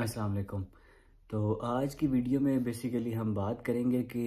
अस्सलाम तो आज की वीडियो में बेसिकली हम बात करेंगे कि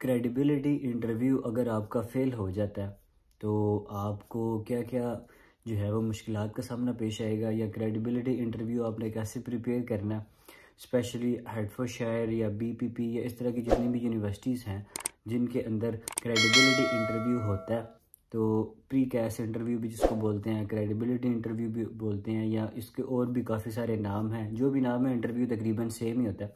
क्रेडिबिलिटी इंटरव्यू अगर आपका फेल हो जाता है तो आपको क्या क्या जो है वो मुश्किल का सामना पेश आएगा या क्रेडिबिलिटी इंटरव्यू आपने कैसे प्रिपेयर करना स्पेशली हेडफो शायर या बीपीपी या इस तरह की जितनी भी यूनिवर्सिटीज़ हैं जिनके अंदर क्रेडिबिलिटी इंटरव्यू होता है तो प्री कैश इंटरव्यू भी जिसको बोलते हैं क्रेडिबिलिटी इंटरव्यू भी बोलते हैं या इसके और भी काफ़ी सारे नाम हैं जो भी नाम है इंटरव्यू तकरीबन सेम ही होता है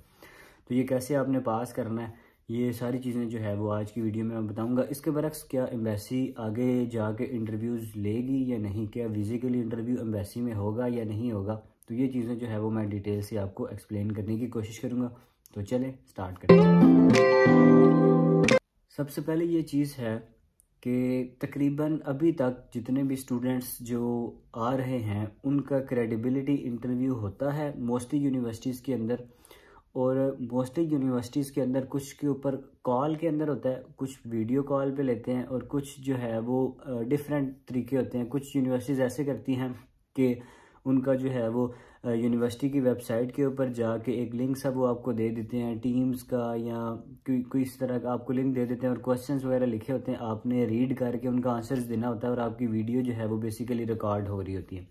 तो ये कैसे आपने पास करना है ये सारी चीज़ें जो है वो आज की वीडियो में मैं बताऊंगा इसके बरक्स क्या एम्बेसी आगे जाके इंटरव्यूज़ लेगी या नहीं क्या फिज़िकली इंटरव्यू एम्बेसी में होगा या नहीं होगा तो ये चीज़ें जो है वो मैं डिटेल से आपको एक्सप्लेन करने की कोशिश करूँगा तो चलें स्टार्ट करें सबसे पहले ये चीज़ है कि तकरीबन अभी तक जितने भी स्टूडेंट्स जो आ रहे हैं उनका क्रेडिबिलिटी इंटरव्यू होता है मोस्टली यूनिवर्सिटीज़ के अंदर और मोस्टली यूनिवर्सिटीज़ के अंदर कुछ के ऊपर कॉल के अंदर होता है कुछ वीडियो कॉल पे लेते हैं और कुछ जो है वो डिफरेंट तरीके होते हैं कुछ यूनिवर्सिटीज़ ऐसे करती हैं कि उनका जो है वो यूनिवर्सिटी की वेबसाइट के ऊपर जाके एक लिंक सब वो आपको दे देते हैं टीम्स का या कोई कोई इस तरह का आपको लिंक दे देते हैं और क्वेश्चंस वगैरह लिखे होते हैं आपने रीड करके उनका आंसर्स देना होता है और आपकी वीडियो जो है वो बेसिकली रिकॉर्ड हो रही होती है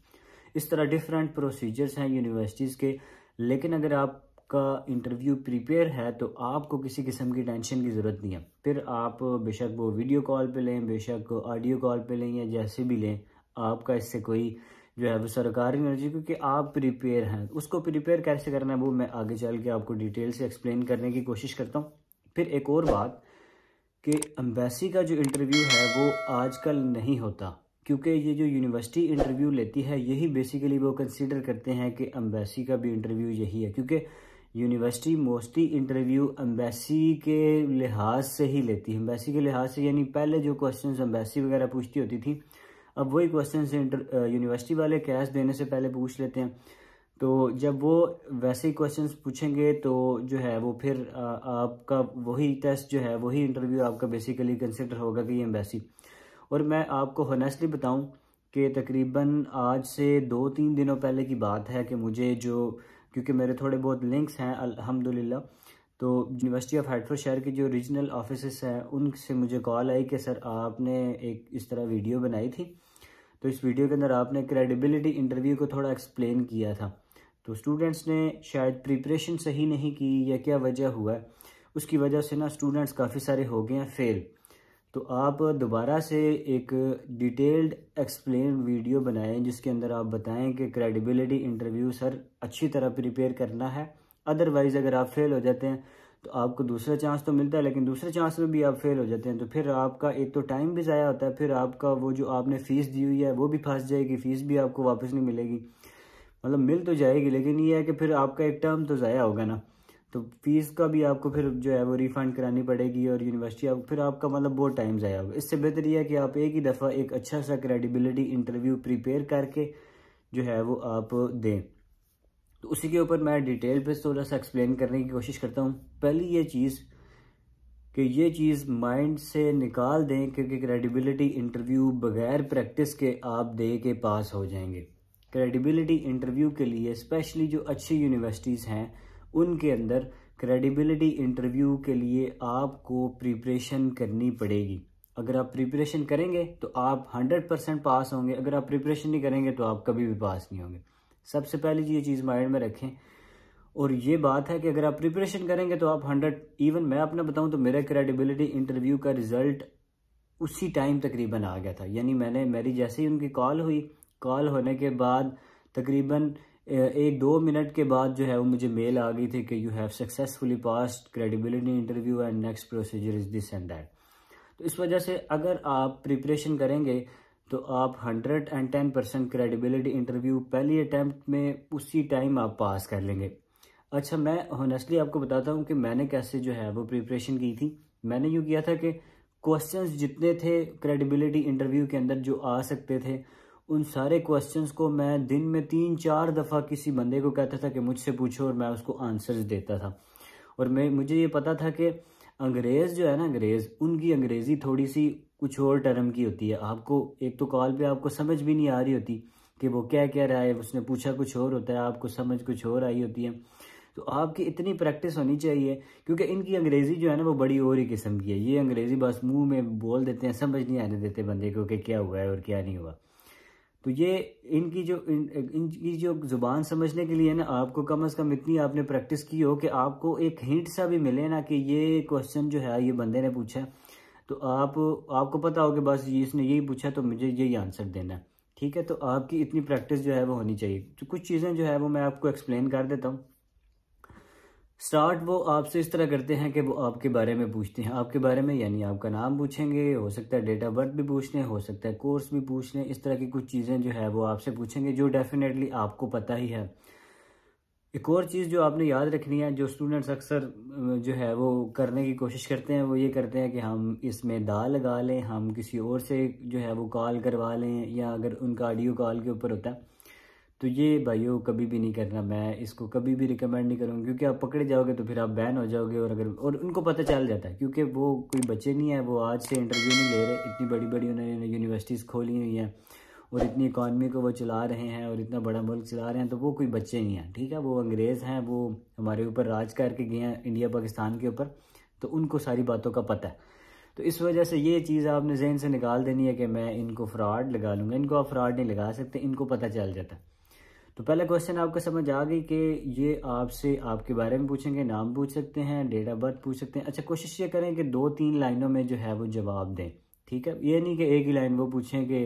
इस तरह डिफरेंट प्रोसीजर्स हैं यूनिवर्सिटीज़ के लेकिन अगर आप का इंटरव्यू प्रिपेयर है तो आपको किसी किस्म की टेंशन की ज़रूरत नहीं है फिर आप बेशक वो वीडियो कॉल पे लें बेशक ऑडियो कॉल पे लें या जैसे भी लें आपका इससे कोई जो है वो सरकारी एनर्जी क्योंकि आप प्रिपेयर हैं उसको प्रिपेयर कैसे करना है वो मैं आगे चल के आपको डिटेल से एक्सप्लेन करने की कोशिश करता हूँ फिर एक और बात कि एम्बेसी का जो इंटरव्यू है वो आजकल नहीं होता क्योंकि ये जो यूनिवर्सिटी इंटरव्यू लेती है यही बेसिकली वो कंसिडर करते हैं कि एम्बेसी का भी इंटरव्यू यही है क्योंकि यूनिवर्सिटी मोस्टली इंटरव्यू एम्बेसी के लिहाज से ही लेती है एम्बेसी के लिहाज से यानी पहले जो क्वेश्चन एम्बेसी वगैरह पूछती होती थी अब वही क्वेश्चन इंटर यूनिवर्सिटी वाले कैश देने से पहले पूछ लेते हैं तो जब वो वैसे ही क्वेश्चंस पूछेंगे तो जो है वो फिर आ, आपका वही टेस्ट जो है वही इंटरव्यू आपका बेसिकली कंसिडर होगा कि एम्बेसी और मैं आपको हॉनेस्टली बताऊं कि तकरीबन आज से दो तीन दिनों पहले की बात है कि मुझे जो क्योंकि मेरे थोड़े बहुत लिंक्स हैं अलहमदिल्ला तो यूनिवर्सिटी ऑफ हैडफोर्ड शहर के जो रीजनल ऑफिस हैं उनसे मुझे कॉल आई कि सर आपने एक इस तरह वीडियो बनाई थी तो इस वीडियो के अंदर आपने क्रेडिबिलिटी इंटरव्यू को थोड़ा एक्सप्लेन किया था तो स्टूडेंट्स ने शायद प्रिपरेशन सही नहीं की या क्या वजह हुआ है उसकी वजह से ना स्टूडेंट्स काफ़ी सारे हो गए हैं फेल तो आप दोबारा से एक डिटेल्ड एक्सप्लेन वीडियो बनाएं जिसके अंदर आप बताएं कि क्रेडिबिलिटी इंटरव्यू सर अच्छी तरह प्रिपेयर करना है अदरवाइज़ अगर आप फेल हो जाते हैं तो आपको दूसरा चांस तो मिलता है लेकिन दूसरे चांस में भी आप फेल हो जाते हैं तो फिर आपका एक तो टाइम भी ज़ाया होता है फिर आपका वो जो आपने फ़ीस दी हुई है वो भी फंस जाएगी फ़ीस भी आपको वापस नहीं मिलेगी मतलब मिल तो जाएगी लेकिन ये है कि फिर आपका एक टर्म तो ज़ाया होगा ना तो फीस का भी आपको फिर जो है वो रिफंड करानी पड़ेगी और यूनिवर्सिटी आप फिर आपका मतलब बहुत टाइम ज़ाया होगा इससे बेहतर यह है कि आप एक ही दफ़ा एक अच्छा सा क्रेडिबिलिटी इंटरव्यू प्रिपेयर करके जो है वो आप दें तो उसी के ऊपर मैं डिटेल पे थोड़ा सा एक्सप्लेन करने की कोशिश करता हूँ पहली ये चीज़ कि ये चीज़ माइंड से निकाल दें क्योंकि क्रेडिबिलिटी इंटरव्यू बगैर प्रैक्टिस के आप दे के पास हो जाएंगे क्रेडिबिलिटी इंटरव्यू के लिए स्पेशली जो अच्छी यूनिवर्सिटीज़ हैं उनके अंदर क्रेडिबिलिटी इंटरव्यू के लिए आपको प्रिपरेशन करनी पड़ेगी अगर आप प्रिपरेशन करेंगे तो आप 100 परसेंट पास होंगे अगर आप प्रिपरेशन नहीं करेंगे तो आप कभी भी पास नहीं होंगे सबसे जी ये चीज़ माइंड में रखें और ये बात है कि अगर आप प्रिपरेशन करेंगे तो आप हंड्रेड इवन मैं आपने बताऊं तो मेरा क्रेडिबिलिटी इंटरव्यू का रिजल्ट उसी टाइम तकरीबन आ गया था यानी मैंने मेरी जैसे ही उनकी कॉल हुई कॉल होने के बाद तकरीबन एक दो मिनट के बाद जो है वो मुझे मेल आ गई थी कि you have successfully pass credibility interview and next procedure is this and that तो इस वजह से अगर आप प्रिपरेशन करेंगे तो आप 110 परसेंट क्रेडिबिलिटी इंटरव्यू पहली अटैम्प्ट में उसी टाइम आप पास कर लेंगे अच्छा मैं ऑनेस्टली आपको बताता हूँ कि मैंने कैसे जो है वो प्रिपरेशन की थी मैंने यूँ किया था कि क्वेश्चंस जितने थे क्रेडिबिलिटी इंटरव्यू के अंदर जो आ सकते थे उन सारे क्वेश्चंस को मैं दिन में तीन चार दफ़ा किसी बंदे को कहता था कि मुझसे पूछो और मैं उसको आंसर्स देता था और मैं मुझे ये पता था कि अंग्रेज़ जो है ना अंग्रेज़ उनकी अंग्रेज़ी थोड़ी सी कुछ और टर्म की होती है आपको एक तो कॉल पे आपको समझ भी नहीं आ रही होती कि वो क्या कह रहा है उसने पूछा कुछ और होता है आपको समझ कुछ और आई होती है तो आपकी इतनी प्रैक्टिस होनी चाहिए क्योंकि इनकी अंग्रेज़ी जो है ना वो बड़ी और ही किस्म की है ये अंग्रेज़ी बस मुंह में बोल देते हैं समझ नहीं आने देते बंदे को कि क्या हुआ है और क्या नहीं हुआ तो ये इनकी जो इन, इनकी जो ज़ुबान समझने के लिए ना आपको कम अज़ कम इतनी आपने प्रैक्टिस की हो कि आपको एक हिंट सा भी मिले ना कि ये क्वेश्चन जो है ये बंदे ने पूछा तो आप आपको पता हो कि बस ये इसने यही पूछा तो मुझे यही आंसर देना है ठीक है तो आपकी इतनी प्रैक्टिस जो है वो होनी चाहिए तो कुछ चीज़ें जो है वो मैं आपको एक्सप्लेन कर देता हूँ स्टार्ट वो आपसे इस तरह करते हैं कि वो आपके बारे में पूछते हैं आपके बारे में यानी आपका नाम पूछेंगे हो सकता है डेट ऑफ बर्थ भी पूछ लें हो सकता है कोर्स भी पूछ लें इस तरह की कुछ चीज़ें जो है वो आपसे पूछेंगे जो डेफिनेटली आपको पता ही है एक और चीज़ जो आपने याद रखनी है जो स्टूडेंट्स अक्सर जो है वो करने की कोशिश करते हैं वो ये करते हैं कि हम इसमें दा लगा लें हम किसी और से जो है वो कॉल करवा लें या अगर उनका ऑडियो कॉल के ऊपर होता है तो ये भाइयों कभी भी नहीं करना मैं इसको कभी भी रिकमेंड नहीं करूँगा क्योंकि आप पकड़े जाओगे तो फिर आप बैन हो जाओगे और अगर और उनको पता चल जाता है क्योंकि वो कोई बच्चे नहीं है वो आज से इंटरव्यू नहीं ले रहे इतनी बड़ी बड़ी उन्होंने यूनिवर्सिटीज़ खोली हुई हैं और इतनी इकानमी को वो चला रहे हैं और इतना बड़ा मुल्क चला रहे हैं तो वो कोई बच्चे नहीं हैं ठीक है वो अंग्रेज़ हैं वो हमारे ऊपर राज करके गए हैं इंडिया पाकिस्तान के ऊपर तो उनको सारी बातों का पता है तो इस वजह से ये चीज़ आपने जहन से निकाल देनी है कि मैं इनको फ्रॉड लगा लूँगा इनको आप फ्रॉड नहीं लगा सकते इनको पता चल जाता तो पहला क्वेश्चन आपको समझ आ गई कि ये आपसे आपके बारे में पूछेंगे नाम पूछ सकते हैं डेट ऑफ बर्थ पूछ सकते हैं अच्छा कोशिश ये करें कि दो तीन लाइनों में जो है वो जवाब दें ठीक है ये नहीं कि एक ही लाइन वो पूछें कि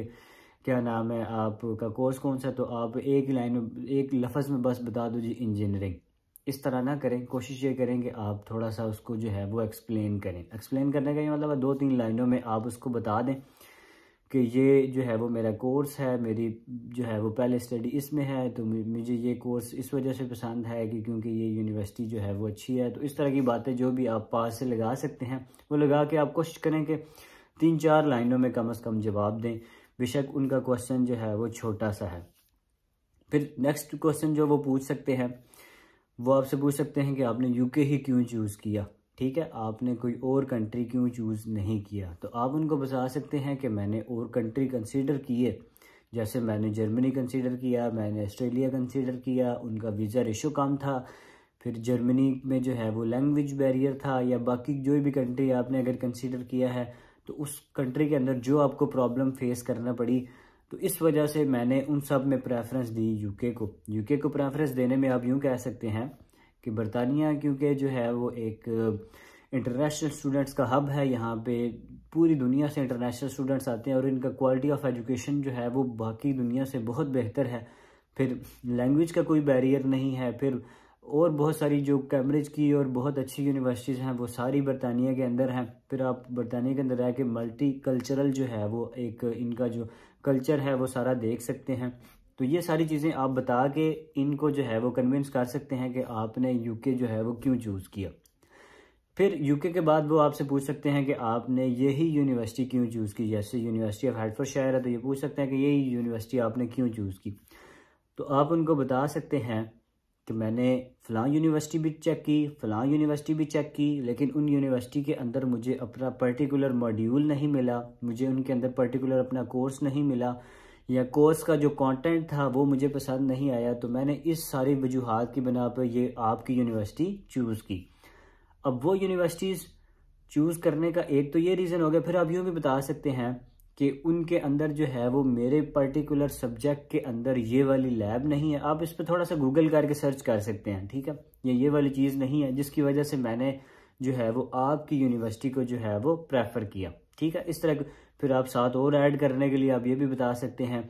क्या नाम है आपका कोर्स कौन सा तो आप एक ही लाइन में एक लफ्ज़ में बस बता दो जी इंजीनियरिंग इस तरह ना करें कोशिश ये करें कि आप थोड़ा सा उसको जो है वो एक्सप्लेन करें एक्सप्लेन करने का ये मतलब दो तीन लाइनों में आप उसको बता दें कि ये जो है वो मेरा कोर्स है मेरी जो है वो पहले स्टडी इसमें है तो मुझे ये कोर्स इस वजह से पसंद है कि क्योंकि ये यूनिवर्सिटी जो है वो अच्छी है तो इस तरह की बातें जो भी आप पास से लगा सकते हैं वो लगा के आप कोशिश करें कि तीन चार लाइनों में कम अज़ कम जवाब दें बेशक उनका क्वेश्चन जो है वो छोटा सा है फिर नेक्स्ट क्वेश्चन जो वो पूछ सकते हैं वो आपसे पूछ सकते हैं कि आपने यूके ही क्यों चूज़ किया ठीक है आपने कोई और कंट्री क्यों चूज़ नहीं किया तो आप उनको बता सकते हैं कि मैंने और कंट्री कंसिडर किए जैसे मैंने जर्मनी कंसिडर किया मैंने ऑस्ट्रेलिया कंसिडर किया उनका वीज़ा रेशो कम था फिर जर्मनी में जो है वो लैंग्वेज बैरियर था या बाकी जो भी कंट्री आपने अगर कंसिडर किया है तो उस कंट्री के अंदर जो आपको प्रॉब्लम फेस करना पड़ी तो इस वजह से मैंने उन सब में प्रेफरेंस दी यूके को यूके को प्रेफरेंस देने में आप यूँ कह सकते हैं कि बरतानिया क्योंकि जो है वो एक इंटरनेशनल स्टूडेंट्स का हब है यहाँ पे पूरी दुनिया से इंटरनेशनल स्टूडेंट्स आते हैं और इनका क्वालिटी ऑफ एजुकेशन जो है वो बाकी दुनिया से बहुत बेहतर है फिर लैंग्वेज का कोई बैरियर नहीं है फिर और बहुत सारी जो कैम्ब्रिज की और बहुत अच्छी यूनिवर्सिटीज़ हैं वो सारी बरतानिया के अंदर हैं फिर आप बरतानिया के अंदर रह के मल्टी कल्चरल जो है वो एक इनका जो कल्चर है वो सारा देख सकते हैं तो ये सारी चीज़ें आप बता के इनको जो है वो कन्विंस कर सकते हैं कि आपने यूके जो है वो क्यों चूज़ किया फिर यूके के बाद वो आपसे पूछ सकते हैं कि आपने यही यूनिवर्सिटी क्यों चूज़ की जैसे यूनिवर्सिटी ऑफ हेडफोर्ड शहर है तो ये पूछ सकते हैं कि यही यूनिवर्सिटी आपने क्यों चूज़ की तो आप उनको बता सकते हैं कि मैंने फ़लाँ यूनिवर्सिटी भी चेक की फ़लाँ यूनिवर्सिटी भी चेक की लेकिन उन यूनिवर्सिटी के अंदर मुझे अपना पर्टिकुलर मॉड्यूल नहीं मिला मुझे उनके अंदर पर्टिकुलर अपना कोर्स नहीं मिला या कोर्स का जो कंटेंट था वो मुझे पसंद नहीं आया तो मैंने इस सारी वजूहत की बिना पर ये आपकी यूनिवर्सिटी चूज़ की अब वो यूनिवर्सिटीज़ चूज़ करने का एक तो ये रीज़न हो गया फिर आप यूँ भी बता सकते हैं कि उनके अंदर जो है वो मेरे पर्टिकुलर सब्जेक्ट के अंदर ये वाली लैब नहीं है आप इस पर थोड़ा सा गूगल करके सर्च कर सकते हैं ठीक है या ये वाली चीज़ नहीं है जिसकी वजह से मैंने जो है वो आपकी यूनिवर्सिटी को जो है वो प्रेफर किया ठीक है इस तरह फिर आप साथ और ऐड करने के लिए आप ये भी बता सकते हैं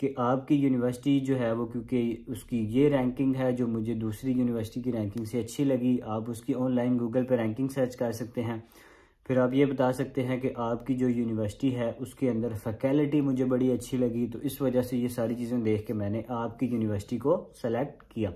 कि आपकी यूनिवर्सिटी जो है वो क्योंकि उसकी ये रैंकिंग है जो मुझे दूसरी यूनिवर्सिटी की रैंकिंग से अच्छी लगी आप उसकी ऑनलाइन गूगल पर रैंकिंग सर्च कर सकते हैं फिर आप ये बता सकते हैं कि आपकी जो यूनिवर्सिटी है उसके अंदर फैकल्टी मुझे बड़ी अच्छी लगी तो इस वजह से ये सारी चीज़ें देख के मैंने आपकी यूनिवर्सिटी को सेलेक्ट किया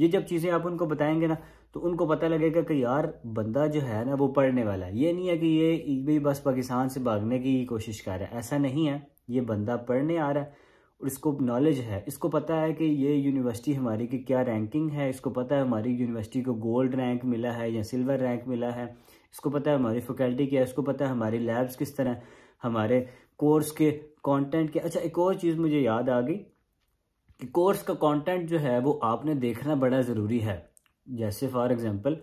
ये जब चीज़ें आप उनको बताएंगे ना तो उनको पता लगेगा कि यार बंदा जो है ना वो पढ़ने वाला है ये नहीं है कि ये भी बस पाकिस्तान से भागने की कोशिश कर रहा है ऐसा नहीं है ये बंदा पढ़ने आ रहा है और इसको नॉलेज है इसको पता है कि ये यूनिवर्सिटी हमारी की क्या रैंकिंग है इसको पता है हमारी यूनिवर्सिटी को गोल्ड रैंक मिला है या सिल्वर रैंक मिला है इसको पता है हमारी फैकल्टी क्या है इसको पता है हमारी लैब्स किस तरह हमारे कोर्स के कॉन्टेंट के अच्छा एक और चीज़ मुझे याद आ गई कि कोर्स का कंटेंट जो है वो आपने देखना बड़ा ज़रूरी है जैसे फॉर एग्जांपल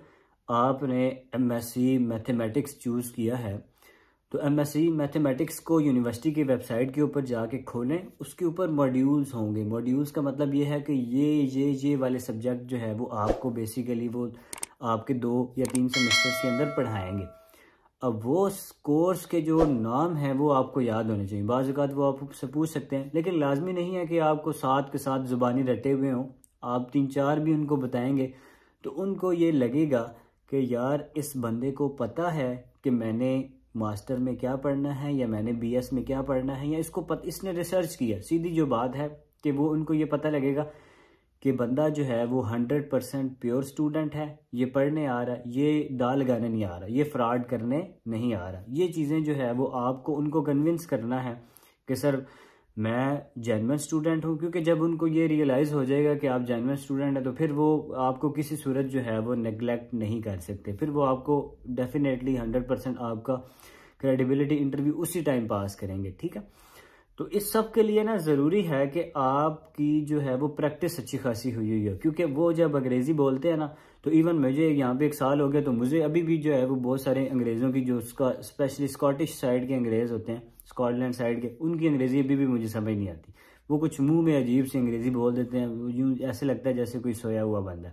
आपने एमएससी मैथमेटिक्स चूज़ किया है तो एमएससी मैथमेटिक्स को यूनिवर्सिटी की वेबसाइट के ऊपर जाके खोलें उसके ऊपर मॉड्यूल्स होंगे मॉड्यूल्स का मतलब ये है कि ये ये ये वाले सब्जेक्ट जो है वो आपको बेसिकली वो आपके दो या तीन सेमेस्टर्स के अंदर पढ़ाएंगे अब वो कोर्स के जो नाम हैं वो आपको याद होने चाहिए बाज़ात वो आपसे पूछ सकते हैं लेकिन लाजमी नहीं है कि आपको साथ के साथ ज़ुबानी रटे हुए हों आप तीन चार भी उनको बताएंगे तो उनको ये लगेगा कि यार इस बंदे को पता है कि मैंने मास्टर में क्या पढ़ना है या मैंने बीएस में क्या पढ़ना है या इसको पत, इसने रिसर्च किया सीधी जो बात है कि वो उनको ये पता लगेगा कि बंदा जो है वो हंड्रेड परसेंट प्योर स्टूडेंट है ये पढ़ने आ रहा है ये दाल लगाने नहीं आ रहा ये फ्रॉड करने नहीं आ रहा ये चीज़ें जो है वो आपको उनको कन्विंस करना है कि सर मैं जेनवन स्टूडेंट हूँ क्योंकि जब उनको ये रियलाइज़ हो जाएगा कि आप जेनवन स्टूडेंट हैं तो फिर वो आपको किसी सूरत जो है वो नेगलेक्ट नहीं कर सकते फिर वो आपको डेफिनेटली हंड्रेड परसेंट आपका क्रेडिबिलिटी इंटरव्यू उसी टाइम पास करेंगे ठीक है तो इस सब के लिए ना ज़रूरी है कि आपकी जो है वो प्रैक्टिस अच्छी खासी हुई हुई है क्योंकि वो जब अंग्रेज़ी बोलते हैं ना तो इवन मुझे यहाँ पे एक साल हो गया तो मुझे अभी भी जो है वो बहुत सारे अंग्रेज़ों की जो उसका स्पेशली स्कॉटिश साइड के अंग्रेज़ होते हैं स्कॉटलैंड साइड के उनकी अंग्रेज़ी अभी भी मुझे समझ नहीं आती वो कुछ मुंह में अजीब सी अंग्रेज़ी बोल देते हैं यूँ ऐसे लगता है जैसे कोई सोया हुआ बंदा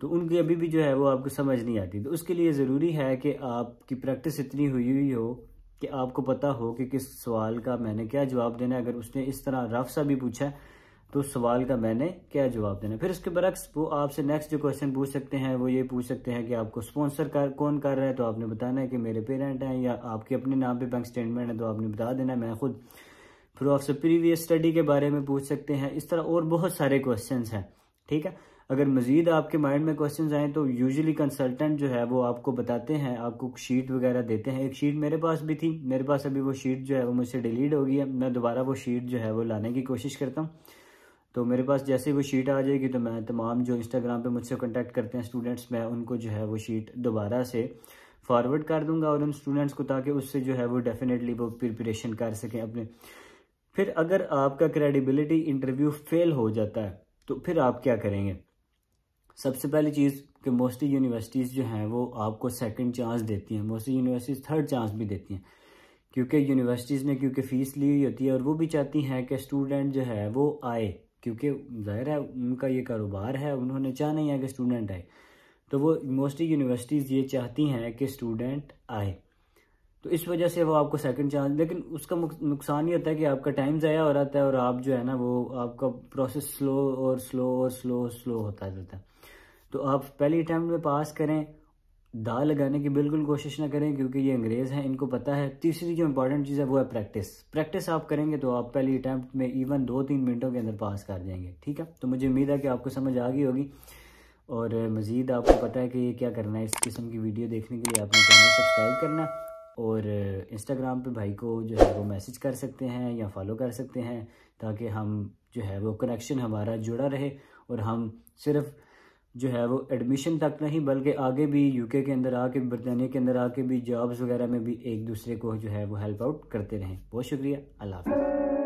तो उनकी अभी भी जो है वो आपको समझ नहीं आती तो उसके लिए ज़रूरी है कि आपकी प्रैक्टिस इतनी हुई हुई हो कि आपको पता हो कि किस सवाल का मैंने क्या जवाब देना है अगर उसने इस तरह रफ सा भी पूछा तो उस सवाल का मैंने क्या जवाब देना फिर उसके बरक्स वो आपसे नेक्स्ट जो क्वेश्चन पूछ सकते हैं वो ये पूछ सकते हैं कि आपको स्पॉन्सर कर कौन कर रहा है तो आपने बताना है कि मेरे पेरेंट हैं या आपके अपने नाम पे बैंक स्टेटमेंट है तो आपने बता देना है मैं खुद फिर आपसे प्रीवियस स्टडी के बारे में पूछ सकते हैं इस तरह और बहुत सारे क्वेश्चन हैं ठीक है अगर मजीद आपके माइंड में क्वेश्चन आए तो यूजली कंसल्टेंट जो है वो आपको बताते हैं आपको शीट वगैरह देते हैं एक शीट मेरे पास भी थी मेरे पास अभी वो शीट जो है वो मुझसे डिलीट हो गई है मैं दोबारा वो शीट जो है वो लाने की कोशिश करता हूँ तो मेरे पास जैसे वो शीट आ जाएगी तो मैं तमाम जो इंस्टाग्राम पे मुझसे कांटेक्ट करते हैं स्टूडेंट्स मैं उनको जो है वो शीट दोबारा से फॉरवर्ड कर दूंगा और उन स्टूडेंट्स को ताकि उससे जो है वो डेफिनेटली वो प्रिपरेशन कर सकें अपने फिर अगर आपका क्रेडिबिलिटी इंटरव्यू फेल हो जाता है तो फिर आप क्या करेंगे सबसे पहली चीज़ कि मोस्टली यूनिवर्सिटीज़ जो हैं वो आपको सेकंड चांस देती हैं मोस्टली यूनिवर्सिटीज़ थर्ड चांस भी देती हैं क्योंकि यूनिवर्सिटीज़ ने क्योंकि फ़ीस ली हुई होती है और वो भी चाहती हैं कि स्टूडेंट जो है वो आए क्योंकि ज़ाहिर है उनका ये कारोबार है उन्होंने चाह नहीं है कि स्टूडेंट आए तो वो मोस्टली यूनिवर्सिटीज़ ये चाहती हैं कि स्टूडेंट आए तो इस वजह से वो आपको सेकंड चांस लेकिन उसका नुकसान ये होता है कि आपका टाइम ज़ाया हो रहा है और आप जो है ना वो आपका प्रोसेस स्लो और स्लो और स्लो स्लो होता रहता है तो आप पहली अटैम्प्ट में पास करें दाल लगाने की बिल्कुल कोशिश ना करें क्योंकि ये अंग्रेज़ हैं इनको पता है तीसरी जो इंपॉर्टेंट चीज़ है वो है प्रैक्टिस प्रैक्टिस आप करेंगे तो आप पहली अटैम्प्ट में इवन दो तीन मिनटों के अंदर पास कर जाएंगे ठीक है तो मुझे उम्मीद है कि आपको समझ आ गई होगी और मज़ीद आपको पता है कि ये क्या करना है इस किस्म की वीडियो देखने के लिए आपने चैनल सब्सक्राइब करना और इंस्टाग्राम पर भाई को जो है वो मैसेज कर सकते हैं या फॉलो कर सकते हैं ताकि हम जो है वो कनेक्शन हमारा जुड़ा रहे और हम सिर्फ़ जो है वो एडमिशन तक नहीं बल्कि आगे भी यूके के अंदर आके बरतानिया के अंदर आके भी जॉब्स वगैरह में भी एक दूसरे को जो है वो हेल्प आउट करते रहें बहुत शुक्रिया अल्लाह हाफिज़